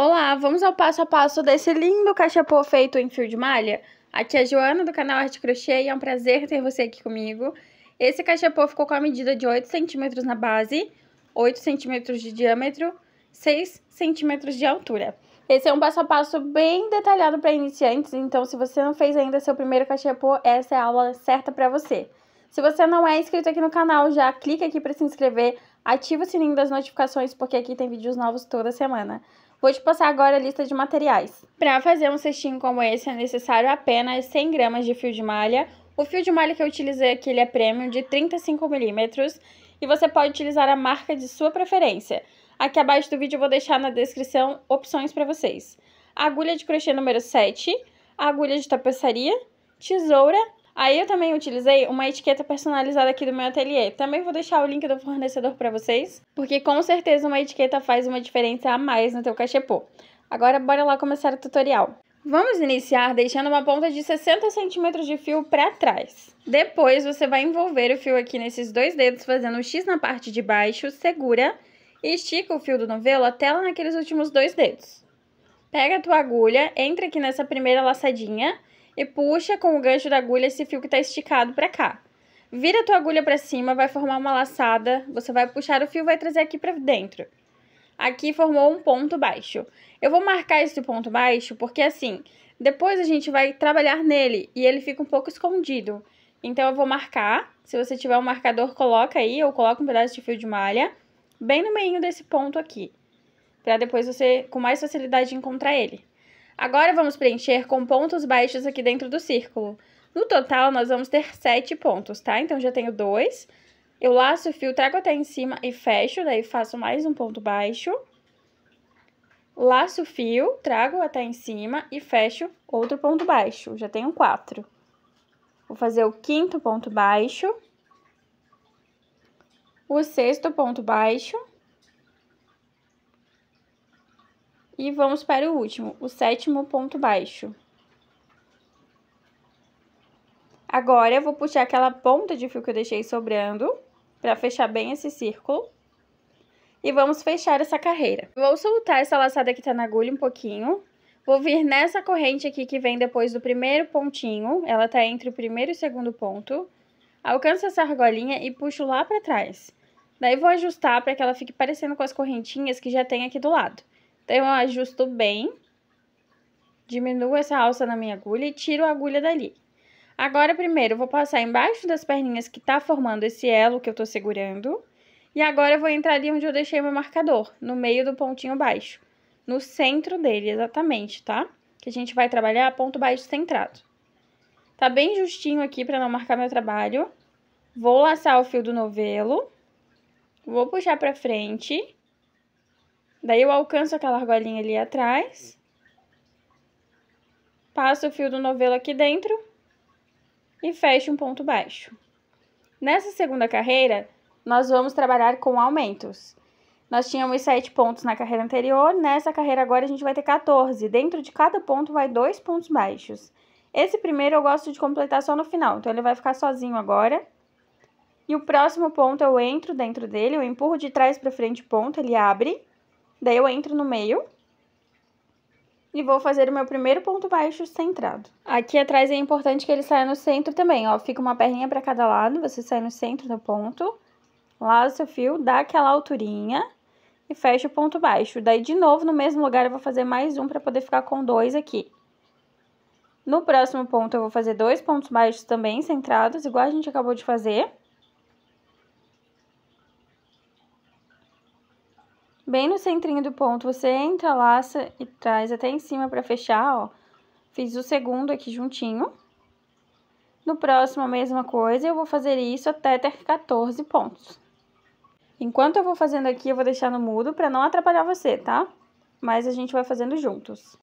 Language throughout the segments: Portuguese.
Olá, vamos ao passo a passo desse lindo cachepô feito em fio de malha? Aqui é a Joana do canal Arte Crochê e é um prazer ter você aqui comigo. Esse cachepô ficou com a medida de 8 centímetros na base, 8 centímetros de diâmetro, 6 centímetros de altura. Esse é um passo a passo bem detalhado para iniciantes, então se você não fez ainda seu primeiro cachepô, essa é a aula certa para você. Se você não é inscrito aqui no canal, já clica aqui para se inscrever, ativa o sininho das notificações, porque aqui tem vídeos novos toda semana. Vou te passar agora a lista de materiais. Para fazer um cestinho como esse é necessário apenas 100 gramas de fio de malha. O fio de malha que eu utilizei aqui ele é premium de 35 milímetros e você pode utilizar a marca de sua preferência. Aqui abaixo do vídeo eu vou deixar na descrição opções para vocês. Agulha de crochê número 7, agulha de tapeçaria, tesoura Aí eu também utilizei uma etiqueta personalizada aqui do meu ateliê. Também vou deixar o link do fornecedor para vocês, porque com certeza uma etiqueta faz uma diferença a mais no teu cachepô. Agora bora lá começar o tutorial. Vamos iniciar deixando uma ponta de 60 centímetros de fio para trás. Depois você vai envolver o fio aqui nesses dois dedos, fazendo um X na parte de baixo, segura e estica o fio do novelo até lá naqueles últimos dois dedos. Pega a tua agulha, entra aqui nessa primeira laçadinha e puxa com o gancho da agulha esse fio que está esticado para cá. Vira a tua agulha para cima, vai formar uma laçada, você vai puxar o fio e vai trazer aqui para dentro. Aqui formou um ponto baixo. Eu vou marcar esse ponto baixo porque assim, depois a gente vai trabalhar nele e ele fica um pouco escondido. Então, eu vou marcar. Se você tiver um marcador, coloca aí ou coloca um pedaço de fio de malha bem no meio desse ponto aqui. Pra depois você, com mais facilidade, encontrar ele. Agora vamos preencher com pontos baixos aqui dentro do círculo. No total, nós vamos ter sete pontos, tá? Então, já tenho dois. Eu laço o fio, trago até em cima e fecho, daí faço mais um ponto baixo. Laço o fio, trago até em cima e fecho outro ponto baixo. Já tenho quatro. Vou fazer o quinto ponto baixo. O sexto ponto baixo. E vamos para o último, o sétimo ponto baixo. Agora, eu vou puxar aquela ponta de fio que eu deixei sobrando, para fechar bem esse círculo. E vamos fechar essa carreira. Vou soltar essa laçada que tá na agulha um pouquinho. Vou vir nessa corrente aqui que vem depois do primeiro pontinho, ela tá entre o primeiro e o segundo ponto. Alcanço essa argolinha e puxo lá pra trás. Daí, vou ajustar para que ela fique parecendo com as correntinhas que já tem aqui do lado. Então, eu ajusto bem, diminuo essa alça na minha agulha e tiro a agulha dali. Agora, primeiro, eu vou passar embaixo das perninhas que tá formando esse elo que eu tô segurando. E agora, eu vou entrar ali onde eu deixei meu marcador, no meio do pontinho baixo. No centro dele, exatamente, tá? Que a gente vai trabalhar ponto baixo centrado. Tá bem justinho aqui pra não marcar meu trabalho. Vou laçar o fio do novelo. Vou puxar pra frente. Daí eu alcanço aquela argolinha ali atrás. Passo o fio do novelo aqui dentro. E fecho um ponto baixo. Nessa segunda carreira, nós vamos trabalhar com aumentos. Nós tínhamos sete pontos na carreira anterior, nessa carreira agora a gente vai ter 14. Dentro de cada ponto vai dois pontos baixos. Esse primeiro eu gosto de completar só no final, então ele vai ficar sozinho agora. E o próximo ponto eu entro dentro dele, eu empurro de trás para frente o ponto, ele abre. Daí eu entro no meio e vou fazer o meu primeiro ponto baixo centrado. Aqui atrás é importante que ele saia no centro também, ó. Fica uma perninha para cada lado, você sai no centro do ponto, lá o seu fio, dá aquela alturinha e fecha o ponto baixo. Daí, de novo, no mesmo lugar, eu vou fazer mais um para poder ficar com dois aqui. No próximo ponto, eu vou fazer dois pontos baixos também centrados, igual a gente acabou de fazer. bem no centrinho do ponto, você entra laça e traz até em cima para fechar, ó. Fiz o segundo aqui juntinho. No próximo, a mesma coisa, eu vou fazer isso até ter 14 pontos. Enquanto eu vou fazendo aqui, eu vou deixar no mudo para não atrapalhar você, tá? Mas a gente vai fazendo juntos.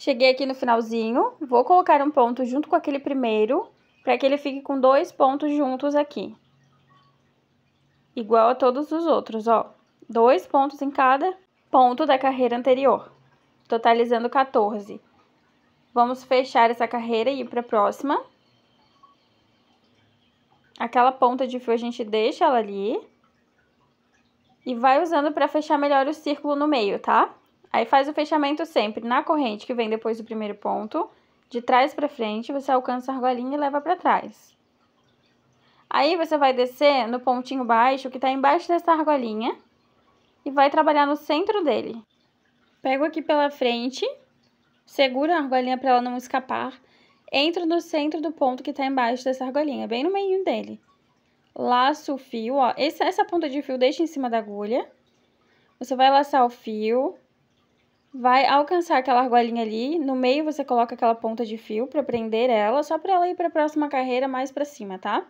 Cheguei aqui no finalzinho, vou colocar um ponto junto com aquele primeiro, para que ele fique com dois pontos juntos aqui. Igual a todos os outros, ó. Dois pontos em cada ponto da carreira anterior, totalizando 14. Vamos fechar essa carreira e ir para a próxima. Aquela ponta de fio a gente deixa ela ali. E vai usando para fechar melhor o círculo no meio, tá? Aí faz o fechamento sempre na corrente que vem depois do primeiro ponto, de trás para frente, você alcança a argolinha e leva para trás. Aí você vai descer no pontinho baixo que tá embaixo dessa argolinha e vai trabalhar no centro dele. Pego aqui pela frente, segura a argolinha para ela não escapar, entro no centro do ponto que tá embaixo dessa argolinha, bem no meio dele. Laço o fio, ó, essa, essa ponta de fio deixa em cima da agulha. Você vai laçar o fio, vai alcançar aquela argolinha ali, no meio você coloca aquela ponta de fio para prender ela, só para ela ir para a próxima carreira mais para cima, tá?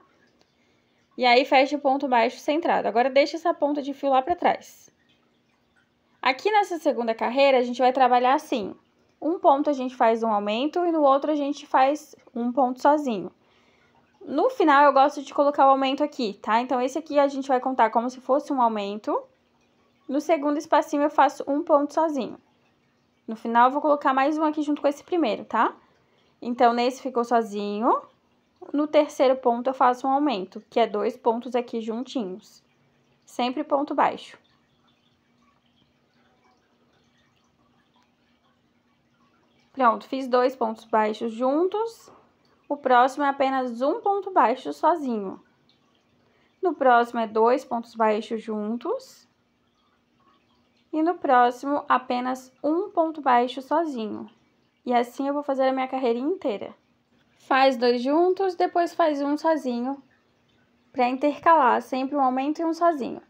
E aí fecha o ponto baixo centrado. Agora deixa essa ponta de fio lá para trás. Aqui nessa segunda carreira a gente vai trabalhar assim. Um ponto a gente faz um aumento e no outro a gente faz um ponto sozinho. No final eu gosto de colocar o aumento aqui, tá? Então esse aqui a gente vai contar como se fosse um aumento. No segundo espacinho eu faço um ponto sozinho. No final, eu vou colocar mais um aqui junto com esse primeiro, tá? Então, nesse ficou sozinho. No terceiro ponto, eu faço um aumento, que é dois pontos aqui juntinhos. Sempre ponto baixo. Pronto, fiz dois pontos baixos juntos. O próximo é apenas um ponto baixo sozinho. No próximo é dois pontos baixos juntos e no próximo apenas um ponto baixo sozinho. E assim eu vou fazer a minha carreira inteira. Faz dois juntos, depois faz um sozinho, para intercalar sempre um aumento e um sozinho.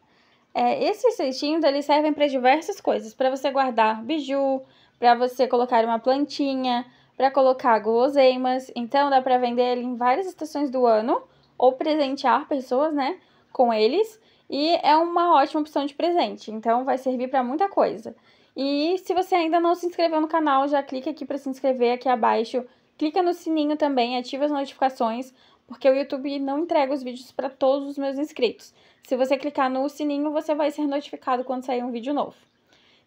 É, esses cestinhos eles servem para diversas coisas, para você guardar biju, para você colocar uma plantinha, para colocar guloseimas. Então dá para vender ele em várias estações do ano ou presentear pessoas, né, com eles. E é uma ótima opção de presente, então vai servir para muita coisa. E se você ainda não se inscreveu no canal, já clica aqui para se inscrever aqui abaixo. Clica no sininho também, ativa as notificações, porque o YouTube não entrega os vídeos para todos os meus inscritos. Se você clicar no sininho, você vai ser notificado quando sair um vídeo novo.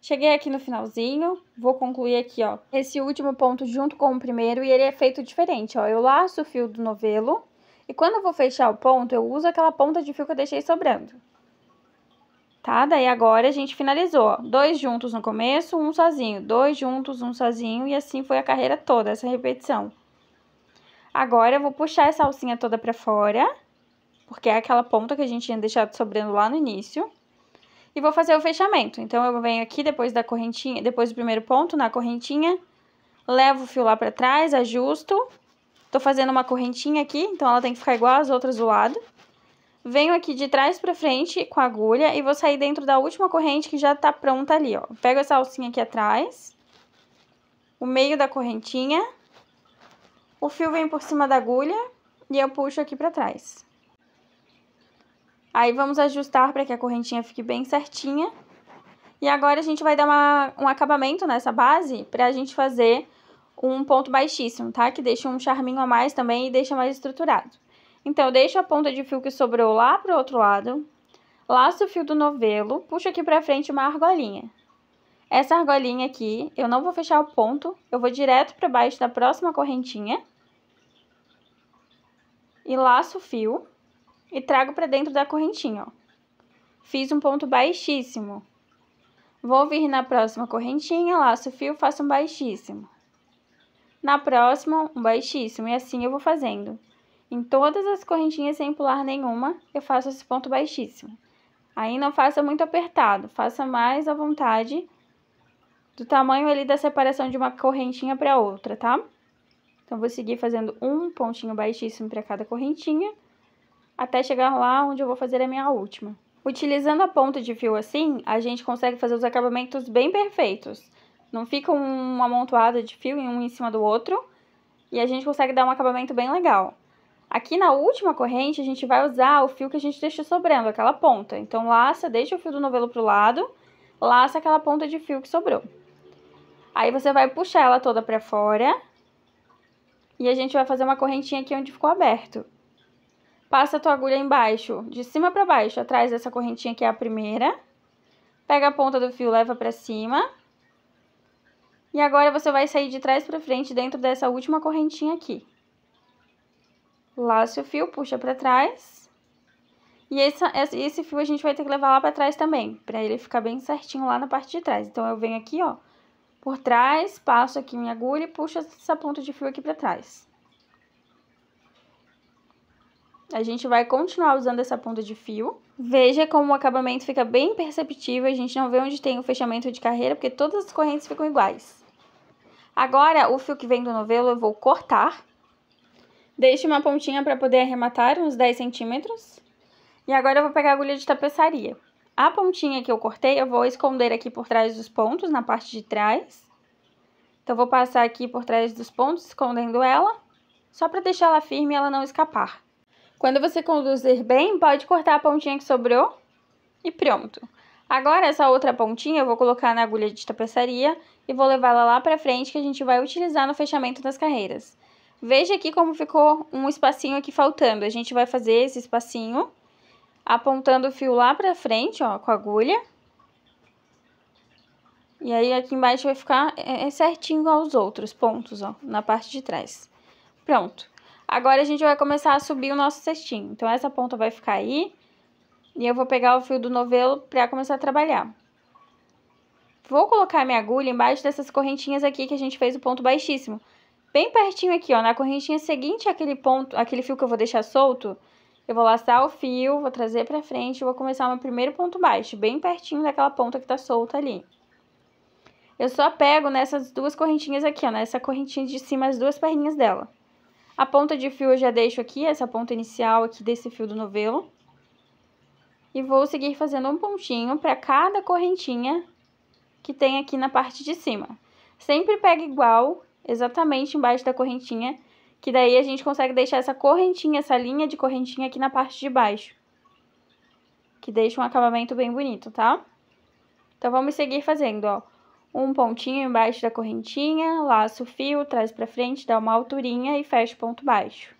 Cheguei aqui no finalzinho, vou concluir aqui, ó, esse último ponto junto com o primeiro, e ele é feito diferente, ó. Eu laço o fio do novelo, e quando eu vou fechar o ponto, eu uso aquela ponta de fio que eu deixei sobrando tá? Daí agora a gente finalizou, ó, dois juntos no começo, um sozinho, dois juntos, um sozinho, e assim foi a carreira toda, essa repetição. Agora eu vou puxar essa alcinha toda pra fora, porque é aquela ponta que a gente tinha deixado sobrando lá no início. E vou fazer o fechamento, então eu venho aqui depois da correntinha, depois do primeiro ponto, na correntinha, levo o fio lá pra trás, ajusto, tô fazendo uma correntinha aqui, então ela tem que ficar igual as outras do lado venho aqui de trás pra frente com a agulha e vou sair dentro da última corrente que já tá pronta ali, ó. Pego essa alcinha aqui atrás, o meio da correntinha, o fio vem por cima da agulha e eu puxo aqui pra trás. Aí, vamos ajustar pra que a correntinha fique bem certinha. E agora, a gente vai dar uma, um acabamento nessa base pra gente fazer um ponto baixíssimo, tá? Que deixa um charminho a mais também e deixa mais estruturado. Então, eu deixo a ponta de fio que sobrou lá pro outro lado, laço o fio do novelo, puxo aqui pra frente uma argolinha. Essa argolinha aqui, eu não vou fechar o ponto, eu vou direto pra baixo da próxima correntinha. E laço o fio e trago pra dentro da correntinha, ó. Fiz um ponto baixíssimo. Vou vir na próxima correntinha, laço o fio, faço um baixíssimo. Na próxima, um baixíssimo, e assim eu vou fazendo. Em todas as correntinhas sem pular nenhuma, eu faço esse ponto baixíssimo. Aí não faça muito apertado, faça mais à vontade do tamanho ali da separação de uma correntinha para outra, tá? Então, vou seguir fazendo um pontinho baixíssimo para cada correntinha, até chegar lá onde eu vou fazer a minha última. Utilizando a ponta de fio assim, a gente consegue fazer os acabamentos bem perfeitos. Não fica uma amontoada de fio em um em cima do outro, e a gente consegue dar um acabamento bem legal. Aqui na última corrente, a gente vai usar o fio que a gente deixou sobrando, aquela ponta. Então, laça, deixa o fio do novelo pro lado, laça aquela ponta de fio que sobrou. Aí, você vai puxar ela toda pra fora. E a gente vai fazer uma correntinha aqui onde ficou aberto. Passa a tua agulha embaixo, de cima pra baixo, atrás dessa correntinha que é a primeira. Pega a ponta do fio, leva pra cima. E agora, você vai sair de trás pra frente dentro dessa última correntinha aqui laça o fio, puxa pra trás. E esse, esse fio a gente vai ter que levar lá pra trás também, pra ele ficar bem certinho lá na parte de trás. Então, eu venho aqui, ó, por trás, passo aqui minha agulha e puxo essa ponta de fio aqui pra trás. A gente vai continuar usando essa ponta de fio. Veja como o acabamento fica bem perceptível, a gente não vê onde tem o fechamento de carreira, porque todas as correntes ficam iguais. Agora, o fio que vem do novelo eu vou cortar Deixe uma pontinha para poder arrematar, uns 10 centímetros. E agora eu vou pegar a agulha de tapeçaria. A pontinha que eu cortei, eu vou esconder aqui por trás dos pontos, na parte de trás. Então, vou passar aqui por trás dos pontos, escondendo ela, só para deixar ela firme e ela não escapar. Quando você conduzir bem, pode cortar a pontinha que sobrou e pronto. Agora, essa outra pontinha eu vou colocar na agulha de tapeçaria e vou levá-la lá para frente que a gente vai utilizar no fechamento das carreiras. Veja aqui como ficou um espacinho aqui faltando. A gente vai fazer esse espacinho apontando o fio lá pra frente, ó, com a agulha. E aí, aqui embaixo vai ficar é, é certinho aos outros pontos, ó, na parte de trás. Pronto. Agora, a gente vai começar a subir o nosso cestinho. Então, essa ponta vai ficar aí. E eu vou pegar o fio do novelo pra começar a trabalhar. Vou colocar minha agulha embaixo dessas correntinhas aqui que a gente fez o ponto baixíssimo bem pertinho aqui, ó, na correntinha seguinte àquele ponto, aquele fio que eu vou deixar solto, eu vou laçar o fio, vou trazer pra frente, vou começar o meu primeiro ponto baixo, bem pertinho daquela ponta que tá solta ali. Eu só pego nessas duas correntinhas aqui, ó, nessa correntinha de cima, as duas perninhas dela. A ponta de fio eu já deixo aqui, essa ponta inicial aqui desse fio do novelo. E vou seguir fazendo um pontinho pra cada correntinha que tem aqui na parte de cima. Sempre pega igual exatamente embaixo da correntinha, que daí a gente consegue deixar essa correntinha, essa linha de correntinha aqui na parte de baixo, que deixa um acabamento bem bonito, tá? Então, vamos seguir fazendo, ó. Um pontinho embaixo da correntinha, laço o fio, traz pra frente, dá uma alturinha e fecha o ponto baixo.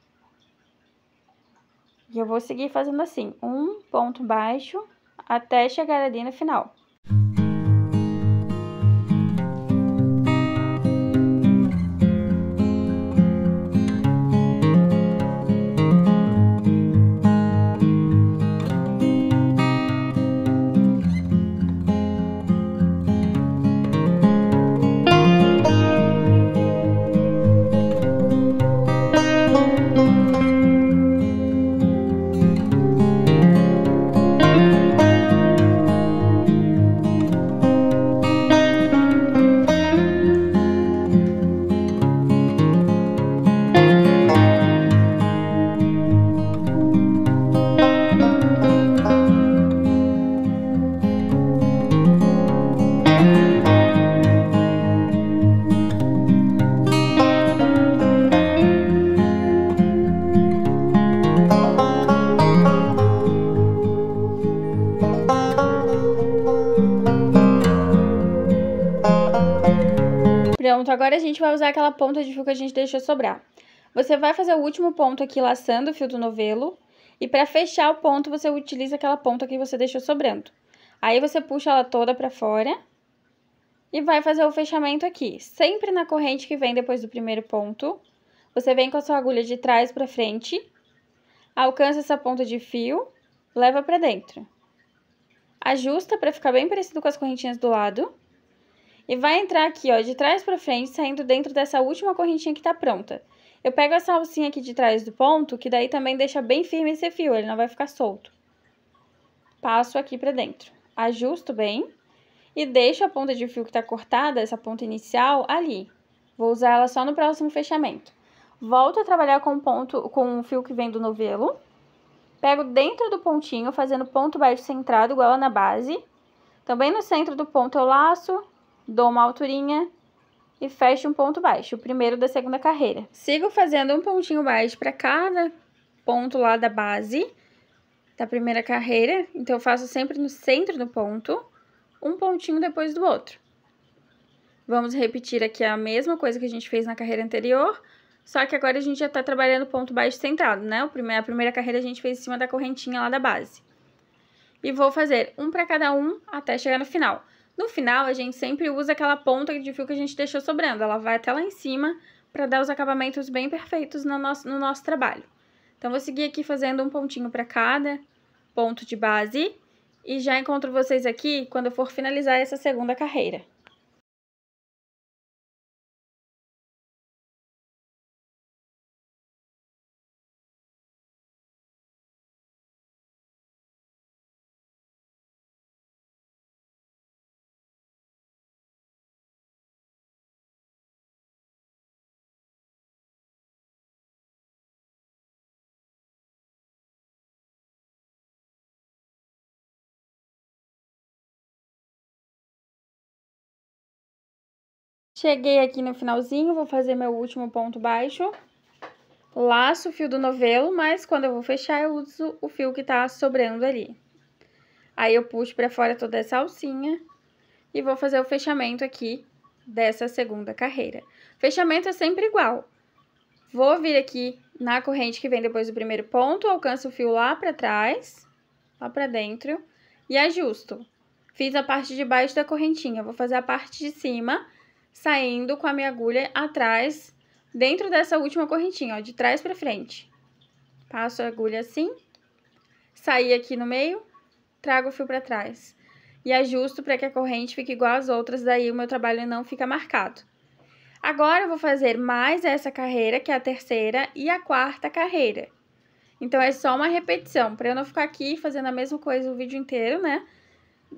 E eu vou seguir fazendo assim, um ponto baixo até chegar ali no final. Pronto, agora a gente vai usar aquela ponta de fio que a gente deixou sobrar. Você vai fazer o último ponto aqui laçando o fio do novelo. E para fechar o ponto, você utiliza aquela ponta que você deixou sobrando. Aí, você puxa ela toda para fora. E vai fazer o fechamento aqui. Sempre na corrente que vem depois do primeiro ponto. Você vem com a sua agulha de trás para frente. Alcança essa ponta de fio. Leva para dentro. Ajusta para ficar bem parecido com as correntinhas do lado. E vai entrar aqui, ó, de trás pra frente, saindo dentro dessa última correntinha que tá pronta. Eu pego essa alcinha aqui de trás do ponto, que daí também deixa bem firme esse fio, ele não vai ficar solto. Passo aqui pra dentro. Ajusto bem e deixo a ponta de fio que tá cortada, essa ponta inicial, ali. Vou usar ela só no próximo fechamento. Volto a trabalhar com o ponto, com o fio que vem do novelo. Pego dentro do pontinho, fazendo ponto baixo centrado, igual na base. Também no centro do ponto eu laço, dou uma alturinha e fecho um ponto baixo, o primeiro da segunda carreira. Sigo fazendo um pontinho baixo para cada ponto lá da base da primeira carreira, então eu faço sempre no centro do ponto, um pontinho depois do outro. Vamos repetir aqui a mesma coisa que a gente fez na carreira anterior, só que agora a gente já tá trabalhando ponto baixo centrado, né? A primeira carreira a gente fez em cima da correntinha lá da base. E vou fazer um para cada um até chegar no final. No final, a gente sempre usa aquela ponta de fio que a gente deixou sobrando. Ela vai até lá em cima para dar os acabamentos bem perfeitos no nosso, no nosso trabalho. Então, vou seguir aqui fazendo um pontinho para cada ponto de base e já encontro vocês aqui quando eu for finalizar essa segunda carreira. Cheguei aqui no finalzinho, vou fazer meu último ponto baixo. Laço o fio do novelo, mas quando eu vou fechar, eu uso o fio que tá sobrando ali. Aí, eu puxo pra fora toda essa alcinha e vou fazer o fechamento aqui dessa segunda carreira. Fechamento é sempre igual. Vou vir aqui na corrente que vem depois do primeiro ponto, alcanço o fio lá pra trás, lá pra dentro, e ajusto. Fiz a parte de baixo da correntinha, vou fazer a parte de cima saindo com a minha agulha atrás, dentro dessa última correntinha, ó, de trás pra frente. Passo a agulha assim, saí aqui no meio, trago o fio pra trás. E ajusto para que a corrente fique igual às outras, daí o meu trabalho não fica marcado. Agora, eu vou fazer mais essa carreira, que é a terceira, e a quarta carreira. Então, é só uma repetição, para eu não ficar aqui fazendo a mesma coisa o vídeo inteiro, né?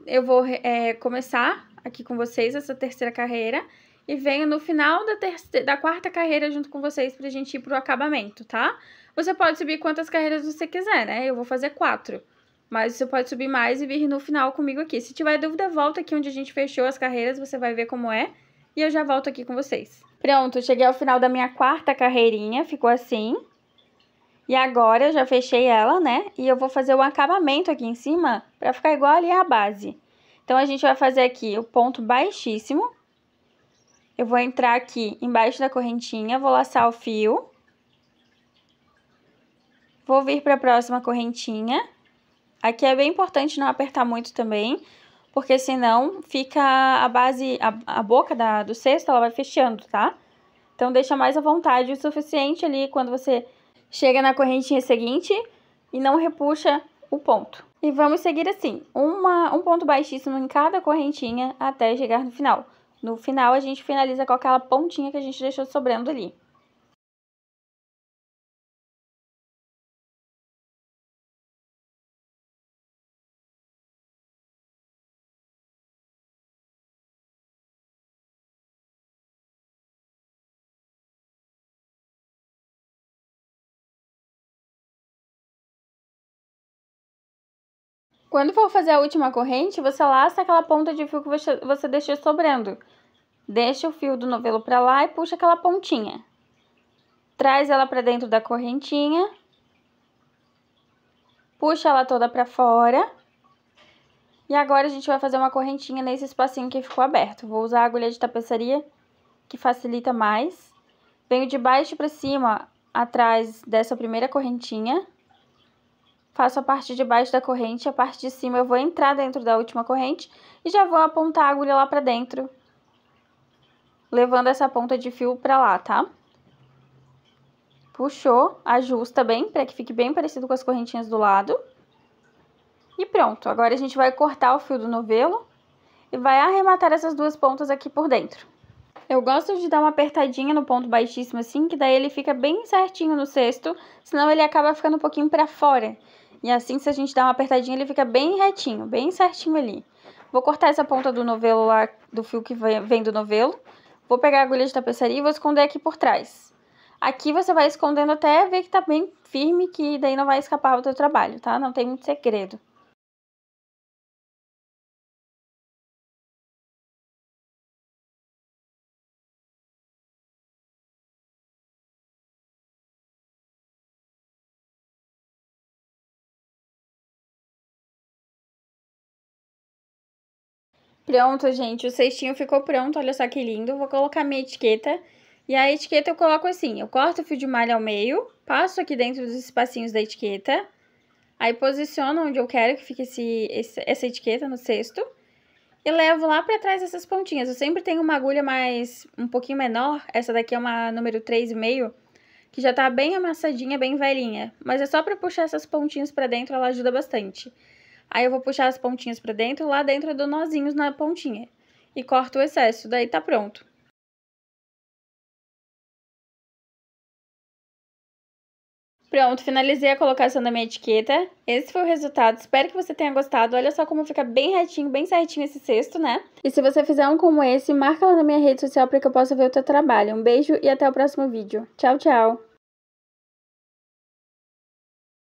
Eu vou é, começar aqui com vocês essa terceira carreira e venho no final da, terceira, da quarta carreira junto com vocês pra gente ir pro acabamento, tá? Você pode subir quantas carreiras você quiser, né? Eu vou fazer quatro. Mas você pode subir mais e vir no final comigo aqui. Se tiver dúvida, volta aqui onde a gente fechou as carreiras, você vai ver como é. E eu já volto aqui com vocês. Pronto, cheguei ao final da minha quarta carreirinha, ficou assim. E agora eu já fechei ela, né? E eu vou fazer o acabamento aqui em cima pra ficar igual ali a base. Então, a gente vai fazer aqui o ponto baixíssimo, eu vou entrar aqui embaixo da correntinha, vou laçar o fio. Vou vir para a próxima correntinha. Aqui é bem importante não apertar muito também, porque senão fica a base, a, a boca da, do cesto, ela vai fechando, tá? Então, deixa mais à vontade o suficiente ali quando você chega na correntinha seguinte e não repuxa o ponto. E vamos seguir assim, uma, um ponto baixíssimo em cada correntinha até chegar no final. No final, a gente finaliza com aquela pontinha que a gente deixou sobrando ali. Quando for fazer a última corrente, você laça aquela ponta de fio que você deixou sobrando. Deixa o fio do novelo para lá e puxa aquela pontinha. Traz ela para dentro da correntinha. Puxa ela toda para fora. E agora a gente vai fazer uma correntinha nesse espacinho que ficou aberto. Vou usar a agulha de tapeçaria, que facilita mais. Venho de baixo para cima, atrás dessa primeira correntinha. Faço a parte de baixo da corrente, a parte de cima eu vou entrar dentro da última corrente e já vou apontar a agulha lá para dentro levando essa ponta de fio pra lá, tá? Puxou, ajusta bem, para que fique bem parecido com as correntinhas do lado. E pronto, agora a gente vai cortar o fio do novelo e vai arrematar essas duas pontas aqui por dentro. Eu gosto de dar uma apertadinha no ponto baixíssimo assim, que daí ele fica bem certinho no cesto, senão ele acaba ficando um pouquinho pra fora. E assim, se a gente dar uma apertadinha, ele fica bem retinho, bem certinho ali. Vou cortar essa ponta do novelo lá, do fio que vem do novelo, Vou pegar a agulha de tapeçaria e vou esconder aqui por trás. Aqui você vai escondendo até ver que tá bem firme, que daí não vai escapar o teu trabalho, tá? Não tem muito segredo. Pronto, gente, o cestinho ficou pronto, olha só que lindo. Vou colocar minha etiqueta. E a etiqueta eu coloco assim, eu corto o fio de malha ao meio, passo aqui dentro dos espacinhos da etiqueta, aí posiciono onde eu quero que fique esse, esse essa etiqueta no cesto, e levo lá pra trás essas pontinhas. Eu sempre tenho uma agulha mais, um pouquinho menor, essa daqui é uma número 3,5, que já tá bem amassadinha, bem velhinha, mas é só pra puxar essas pontinhas pra dentro, ela ajuda bastante. Aí eu vou puxar as pontinhas para dentro, lá dentro eu dou nozinhos na pontinha e corto o excesso, daí tá pronto. Pronto, finalizei a colocação da minha etiqueta. Esse foi o resultado, espero que você tenha gostado. Olha só como fica bem retinho, bem certinho esse cesto, né? E se você fizer um como esse, marca lá na minha rede social para que eu possa ver o teu trabalho. Um beijo e até o próximo vídeo. Tchau, tchau!